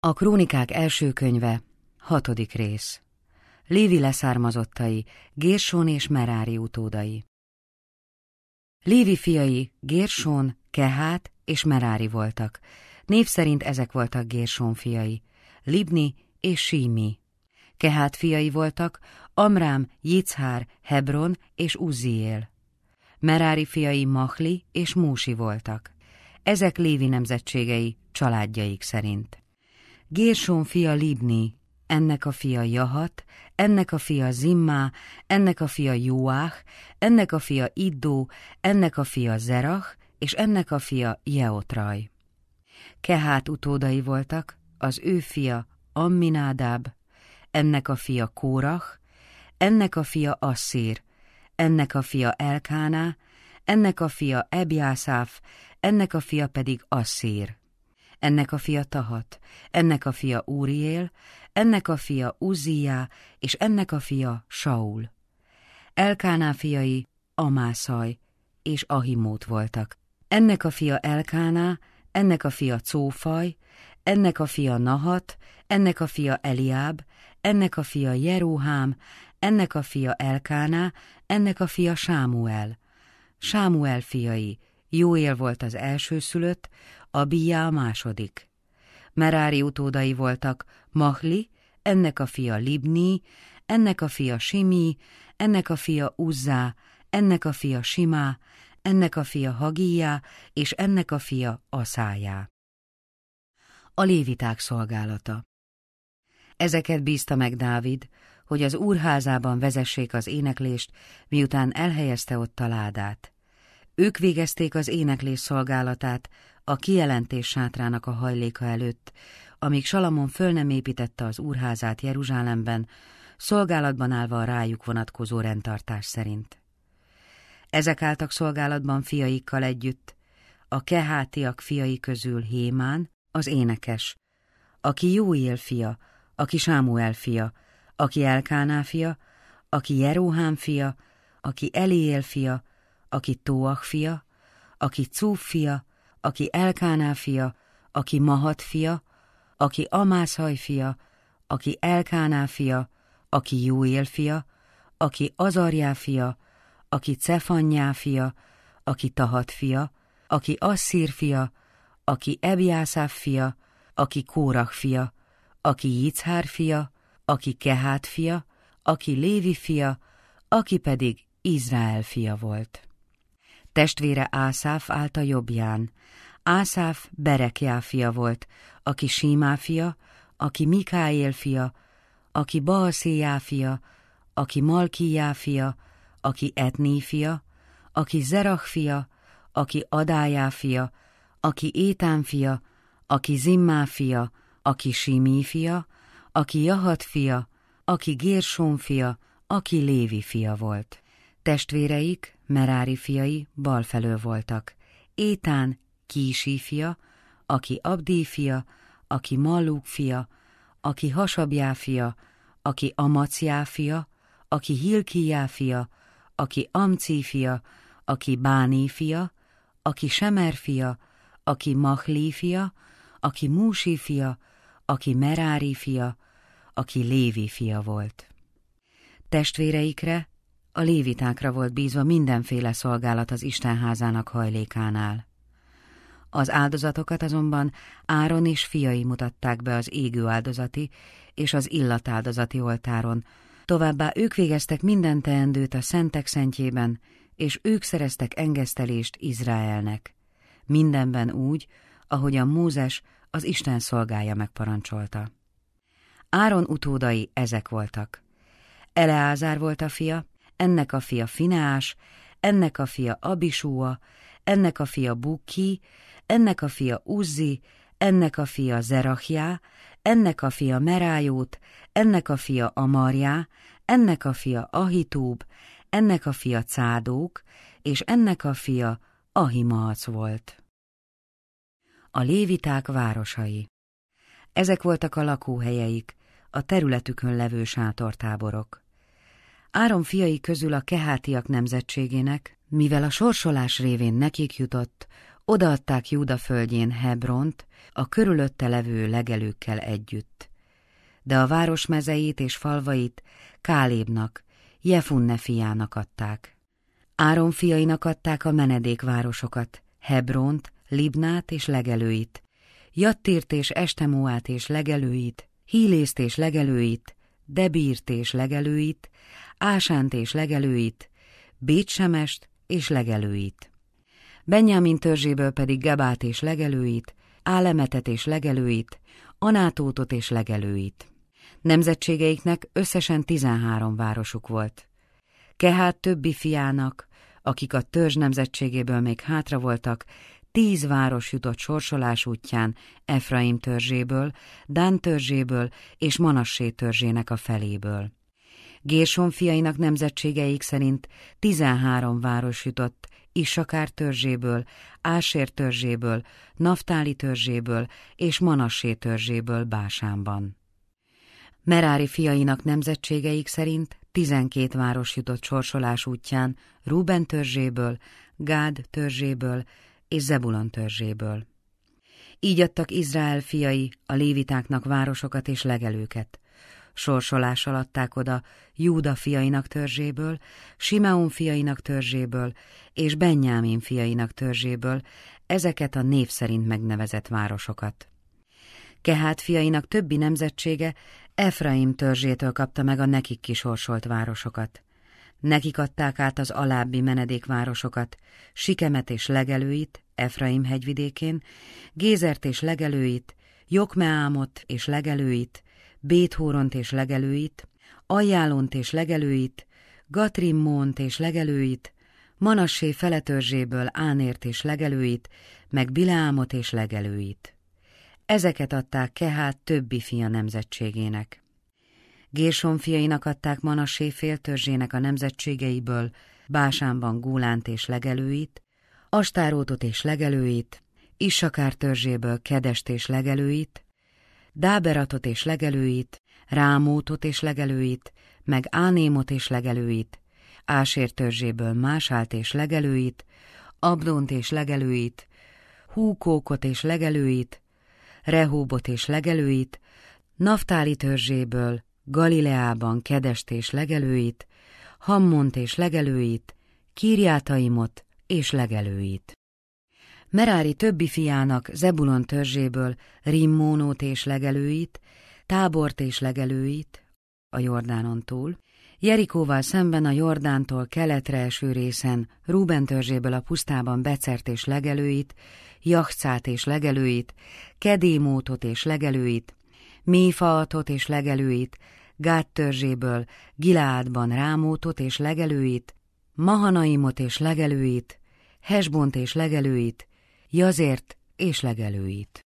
A Krónikák első könyve, hatodik rész. Lévi leszármazottai, Gérsón és Merári utódai. Lévi fiai Gérsón, Kehát és Merári voltak. Név szerint ezek voltak Gérsón fiai, Libni és Sími. Kehát fiai voltak Amrám, Jichár, Hebron és Uziél. Merári fiai Mahli és Músi voltak. Ezek Lévi nemzetségei, családjaik szerint. Gérson fia Libni, ennek a fia Jahat, ennek a fia Zimmá, ennek a fia Jóáh, ennek a fia Iddó, ennek a fia Zerach, és ennek a fia Jeotraj. Kehát utódai voltak, az ő fia Amminádáb, ennek a fia Kórach, ennek a fia Asszír, ennek a fia Elkáná, ennek a fia Ebjászáf, ennek a fia pedig Asszír ennek a fia Tahat, ennek a fia Úriél, ennek a fia Uziá, és ennek a fia Saul. Elkáná fiai Amászaj és Ahimót voltak. Ennek a fia Elkáná, ennek a fia Cófaj, ennek a fia Nahat, ennek a fia Eliáb, ennek a fia Jeruhám, ennek a fia Elkáná, ennek a fia Sámuel. Sámuel fiai, Jóél volt az elsőszülött, Abia a második. Merári utódai voltak Mahli, ennek a fia Libni, ennek a fia Simi, ennek a fia Uzzá, ennek a fia Simá, ennek a fia Hagiá és ennek a fia Aszájá. A léviták szolgálata Ezeket bízta meg Dávid, hogy az úrházában vezessék az éneklést, miután elhelyezte ott a ládát. Ők végezték az éneklés szolgálatát, a kijelentés sátrának a hajléka előtt, amíg Salamon föl nem építette az úrházát Jeruzsálemben, szolgálatban állva a rájuk vonatkozó rendtartás szerint. Ezek álltak szolgálatban fiaikkal együtt, a kehátiak fiai közül Hémán, az énekes, aki Jóél fia, aki Sámuel fia, aki Elkáná fia, aki Jeróhám fia, aki Eliél fia, aki Tóach fia, aki Cúf fia, aki Elkáná fia, aki Mahat fia, aki Amászhaj fia, aki Elkáná fia, aki Jóél fia, aki Azarjá fia, aki Cefanyá fia, aki Tahat fia, aki Asszír fia, aki Ebjászáv fia, aki Kórak fia, aki Jichár fia, aki Kehát fia, aki Lévi fia, aki pedig Izrael fia volt. Testvére Ászáf állt a jobbján. Ászáf Berekjá fia volt, aki Símá fia, aki Mikáél fia, aki Baalszéjá fia, aki Malkijá fia, aki Etné fia, aki Zerach fia, aki Adájá fia, aki Étán fia, aki Zimmá fia, aki Simí fia, aki Jahat fia, aki Gérsón fia, aki Lévi fia volt. Testvéreik, Merári fiai balfelől voltak. Étán, Kísi fia, aki Abdi fia, aki Malluk fia, aki Hasabjá fia, aki Amaciá fia, aki Hilkijá fia, aki Amci fia, aki Báni fia, aki Semer fia, aki Mahli fia, aki Músi fia, aki Merári fia, aki Lévi fia volt. Testvéreikre a lévitákra volt bízva mindenféle szolgálat az Istenházának hajlékánál. Az áldozatokat azonban Áron és fiai mutatták be az égő áldozati és az illatáldozati oltáron, továbbá ők végeztek minden teendőt a szentek szentjében, és ők szereztek engesztelést Izraelnek. Mindenben úgy, ahogyan Mózes az Isten szolgája megparancsolta. Áron utódai ezek voltak. Eleázár volt a fia, ennek a fia Finás, ennek a fia Abisúa, ennek a fia Buki, ennek a fia Uzzi, ennek a fia Zerachjá, ennek a fia Merájót, ennek a fia Amarjá, ennek a fia Ahitúb, ennek a fia Cádók, és ennek a fia Ahimaac volt. A léviták városai Ezek voltak a lakóhelyeik, a területükön levő sátortáborok. Áron fiai közül a kehátiak nemzetségének, mivel a sorsolás révén nekik jutott, odaadták Júda földjén Hebront a körülötte levő legelőkkel együtt. De a város mezeit és falvait Kálébnak, Jefunne fiának adták. Áron fiainak adták a menedékvárosokat, Hebront, Libnát és legelőit, Jattírt és Estemóát és legelőit, Hílészt és legelőit, Debírt és legelőit, Ásánt és legelőit, Bécsemest és legelőit. Benjamin törzséből pedig Gebát és legelőit, Álemetet és legelőit, Anátótot és legelőit. Nemzetségeiknek összesen tizenhárom városuk volt. Kehát többi fiának, akik a törzs nemzetségéből még hátra voltak, tíz város jutott sorsolás útján Efraim törzséből, Dán törzséből és Manassé törzsének a feléből. Gérson fiainak nemzetségeik szerint 13 város jutott Isakár törzséből, Ásér törzséből, Naftáli törzséből és Manassé törzséből Básánban. Merári fiainak nemzetségeik szerint 12 város jutott sorsolás útján Ruben törzséből, Gád törzséből és Zebulon törzséből. Így adtak Izrael fiai a lévitáknak városokat és legelőket. Sorsolással adták oda Júda fiainak törzséből, Simeon fiainak törzséből és Benyámin fiainak törzséből ezeket a név szerint megnevezett városokat. Kehát fiainak többi nemzetsége Efraim törzsétől kapta meg a nekik kisorsolt városokat. Nekik adták át az alábbi menedékvárosokat, Sikemet és legelőit, Efraim hegyvidékén, Gézert és legelőit, Jokmeámot és legelőit, Béthóront és legelőit, Ajjálont és legelőit, Gatrimmont és legelőit, Manassé feletörzséből Ánért és legelőit, meg Bileámot és legelőit. Ezeket adták Kehát többi fia nemzetségének. Gérson fiainak adták Manasé féltörzsének a nemzetségeiből, Básánban Gúlánt és legelőit, Astárótot és legelőit, Issakár törzséből Kedest és legelőit, Dáberatot és legelőit, Rámótot és legelőit, meg Ánémot és legelőit, Ásér törzséből Másált és legelőit, Abdont és legelőit, Húkókot és legelőit, Rehóbot és legelőit, Naftáli törzséből Galileában Kedest és legelőit, Hammont és legelőit, Kirjátaimot és legelőit. Merári többi fiának Zebulon törzséből Rimmónót és legelőit, Tábort és legelőit, a Jordánon túl, Jerikóval szemben a Jordántól keletre eső részen, Rúben törzséből a pusztában Becert és legelőit, Jachcát és legelőit, Kedémótot és legelőit, Méfaatot és legelőit, Gát törzséből, Gileádban Rámótot és legelőit, Mahanaimot és legelőit, Hesbont és legelőit, Jazért és legelőit.